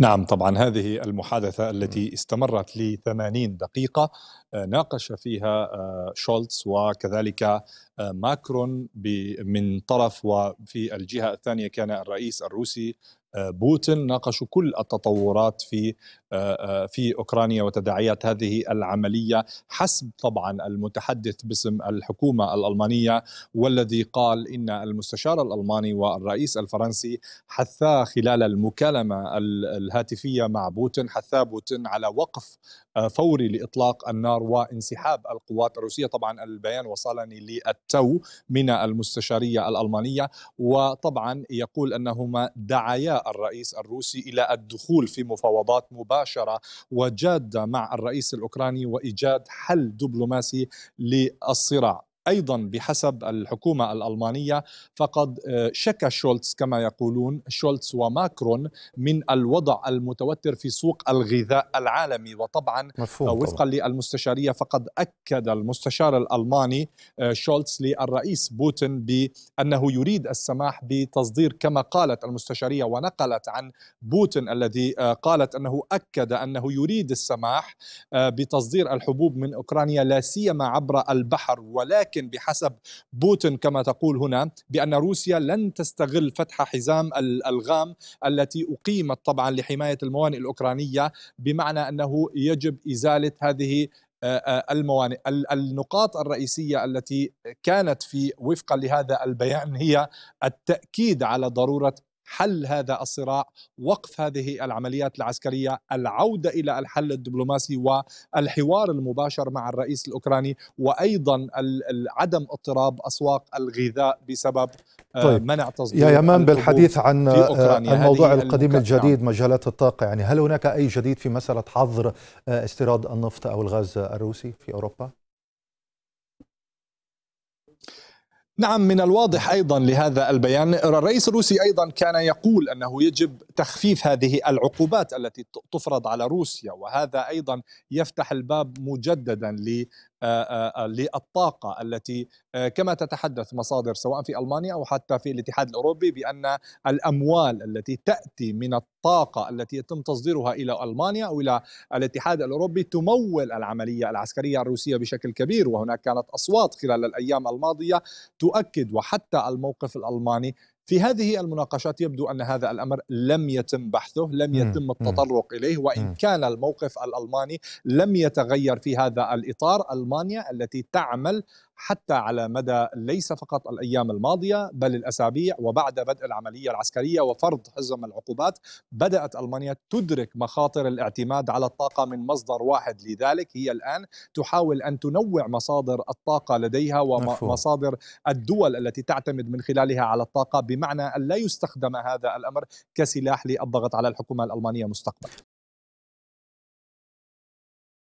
نعم طبعا هذه المحادثة التي استمرت لثمانين دقيقة آه، ناقش فيها آه، شولتز وكذلك آه، ماكرون من طرف وفي الجهة الثانية كان الرئيس الروسي آه، بوتين ناقشوا كل التطورات في آه، آه، في اوكرانيا وتداعيات هذه العمليه حسب طبعا المتحدث باسم الحكومه الالمانيه والذي قال ان المستشار الالماني والرئيس الفرنسي حثا خلال المكالمه الهاتفيه مع بوتين حثا بوتين على وقف فوري لاطلاق النار وانسحاب القوات الروسيه طبعا البيان وصلني للتو من المستشاريه الالمانيه وطبعا يقول انهما دعيا الرئيس الروسي الى الدخول في مفاوضات مباشره وجاده مع الرئيس الاوكراني وايجاد حل دبلوماسي للصراع ايضا بحسب الحكومه الالمانيه فقد آه، شكى شولتز كما يقولون شولتز وماكرون من الوضع المتوتر في سوق الغذاء العالمي وطبعا آه، وفقا للمستشاريه فقد اكد المستشار الالماني آه، شولتز للرئيس بوتين بانه يريد السماح بتصدير كما قالت المستشاريه ونقلت عن بوتين الذي قالت انه اكد انه يريد السماح بتصدير الحبوب من اوكرانيا لا سيما عبر البحر ولكن ولكن بحسب بوتين كما تقول هنا بأن روسيا لن تستغل فتح حزام الغام التي أقيمت طبعا لحماية الموانئ الأوكرانية بمعنى أنه يجب إزالة هذه آه، آه، الموانئ النقاط الرئيسية التي كانت في وفقا لهذا البيان هي التأكيد على ضرورة حل هذا الصراع وقف هذه العمليات العسكرية العودة إلى الحل الدبلوماسي والحوار المباشر مع الرئيس الأوكراني وأيضا عدم اضطراب أسواق الغذاء بسبب آه، طيب. منع تصدير يا يمان بالحديث عن آه، الموضوع القديم الجديد نعم. مجالات الطاقة يعني هل هناك أي جديد في مسألة حظر آه، استيراد النفط أو الغاز الروسي في أوروبا؟ نعم من الواضح ايضا لهذا البيان الرئيس الروسي ايضا كان يقول انه يجب تخفيف هذه العقوبات التي تفرض على روسيا وهذا ايضا يفتح الباب مجددا آه، آه، آه، للطاقه التي كما تتحدث مصادر سواء في المانيا او حتى في الاتحاد الاوروبي بان الاموال التي تاتي من الطاقه التي يتم تصديرها الى المانيا او الى الاتحاد الاوروبي تمول العمليه العسكريه الروسيه بشكل كبير وهناك كانت اصوات خلال الايام الماضيه تؤكد وحتى الموقف الالماني في هذه المناقشات يبدو ان هذا الامر لم يتم بحثه، لم يتم التطرق اليه وان كان الموقف الالماني لم يتغير في هذا الاطار، المانيا التي تعمل حتى على مدى ليس فقط الايام الماضيه بل الاسابيع وبعد بدء العمليه العسكريه وفرض حزم العقوبات بدات المانيا تدرك مخاطر الاعتماد على الطاقه من مصدر واحد لذلك هي الان تحاول ان تنوع مصادر الطاقه لديها ومصادر الدول التي تعتمد من خلالها على الطاقه بمعنى ان لا يستخدم هذا الامر كسلاح للضغط على الحكومه الالمانيه مستقبلا